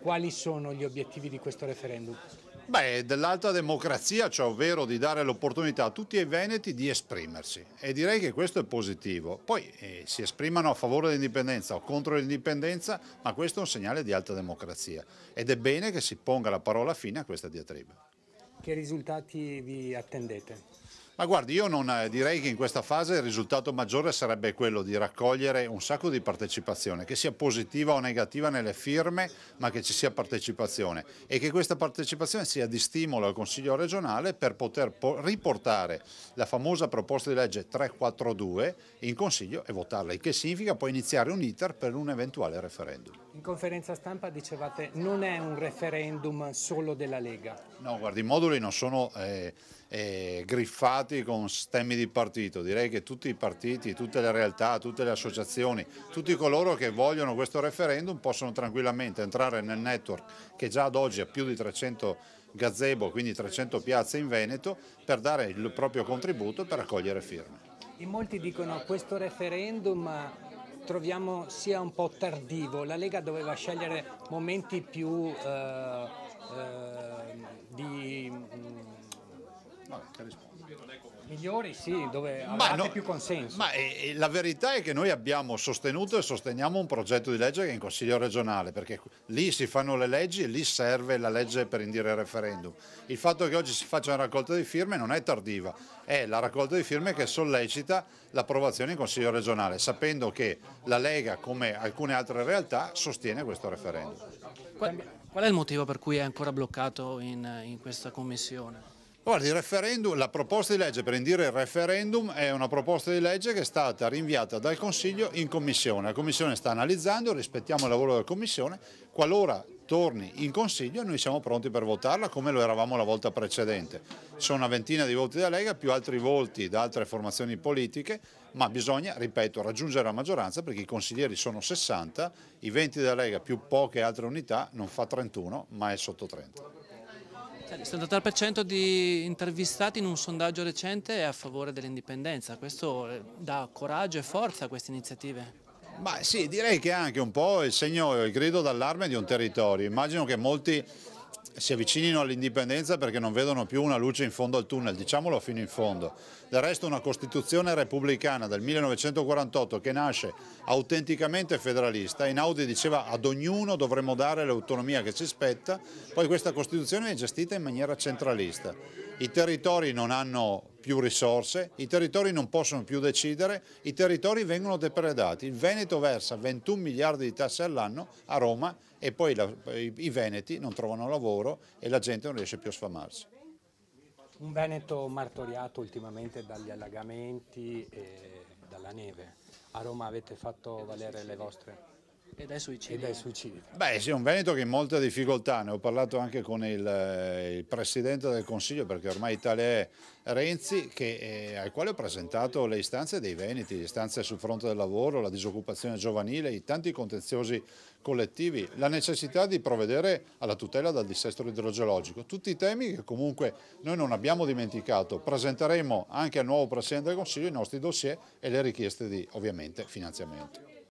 quali sono gli obiettivi di questo referendum? Beh, dell'alta democrazia, cioè ovvero di dare l'opportunità a tutti i veneti di esprimersi e direi che questo è positivo. Poi eh, si esprimano a favore dell'indipendenza o contro l'indipendenza, ma questo è un segnale di alta democrazia ed è bene che si ponga la parola fine a questa diatriba. Che risultati vi attendete? Ma guardi, io non, eh, direi che in questa fase il risultato maggiore sarebbe quello di raccogliere un sacco di partecipazione, che sia positiva o negativa nelle firme, ma che ci sia partecipazione e che questa partecipazione sia di stimolo al Consiglio regionale per poter riportare la famosa proposta di legge 342 in Consiglio e votarla, il che significa poi iniziare un iter per un eventuale referendum. In conferenza stampa dicevate che non è un referendum solo della Lega. No, guardi, i moduli non sono eh, eh, griffati con stemmi di partito, direi che tutti i partiti, tutte le realtà, tutte le associazioni, tutti coloro che vogliono questo referendum possono tranquillamente entrare nel network che già ad oggi ha più di 300 gazebo, quindi 300 piazze in Veneto, per dare il proprio contributo e per raccogliere firme. In molti dicono che questo referendum troviamo sia un po' tardivo. La Lega doveva scegliere momenti più eh, migliori, sì, dove ma no, più consenso. Ma e, e la verità è che noi abbiamo sostenuto e sosteniamo un progetto di legge che è in Consiglio regionale, perché lì si fanno le leggi e lì serve la legge per indire il referendum. Il fatto che oggi si faccia una raccolta di firme non è tardiva, è la raccolta di firme che sollecita l'approvazione in Consiglio regionale, sapendo che la Lega, come alcune altre realtà, sostiene questo referendum. Qual, qual è il motivo per cui è ancora bloccato in, in questa commissione? Guarda, il referendum, la proposta di legge per indire il referendum è una proposta di legge che è stata rinviata dal Consiglio in Commissione. La Commissione sta analizzando, rispettiamo il lavoro della Commissione, qualora torni in Consiglio noi siamo pronti per votarla come lo eravamo la volta precedente. sono una ventina di voti della Lega, più altri voti da altre formazioni politiche, ma bisogna, ripeto, raggiungere la maggioranza perché i consiglieri sono 60, i 20 della Lega più poche altre unità non fa 31 ma è sotto 30. Il 73% di intervistati in un sondaggio recente è a favore dell'indipendenza, questo eh, dà coraggio e forza a queste iniziative. Ma sì, direi che è anche un po' il segno, il grido d'allarme di un territorio. Immagino che molti si avvicinino all'indipendenza perché non vedono più una luce in fondo al tunnel, diciamolo fino in fondo. Del resto una Costituzione repubblicana del 1948 che nasce autenticamente federalista, Einaudi diceva ad ognuno dovremmo dare l'autonomia che ci spetta, poi questa Costituzione è gestita in maniera centralista. I territori non hanno più risorse, i territori non possono più decidere, i territori vengono depredati. Il Veneto versa 21 miliardi di tasse all'anno a Roma e poi la, i Veneti non trovano lavoro e la gente non riesce più a sfamarsi. Un Veneto martoriato ultimamente dagli allagamenti e dalla neve. A Roma avete fatto valere le vostre? E dai suicidi. E dai suicidi. Beh sì, è un Veneto che in molta difficoltà, ne ho parlato anche con il, eh, il Presidente del Consiglio, perché ormai tale è Renzi, che, eh, al quale ho presentato le istanze dei Veneti, le istanze sul fronte del lavoro, la disoccupazione giovanile, i tanti contenziosi collettivi, la necessità di provvedere alla tutela dal dissesto idrogeologico. Tutti i temi che comunque noi non abbiamo dimenticato. Presenteremo anche al nuovo Presidente del Consiglio i nostri dossier e le richieste di ovviamente finanziamento.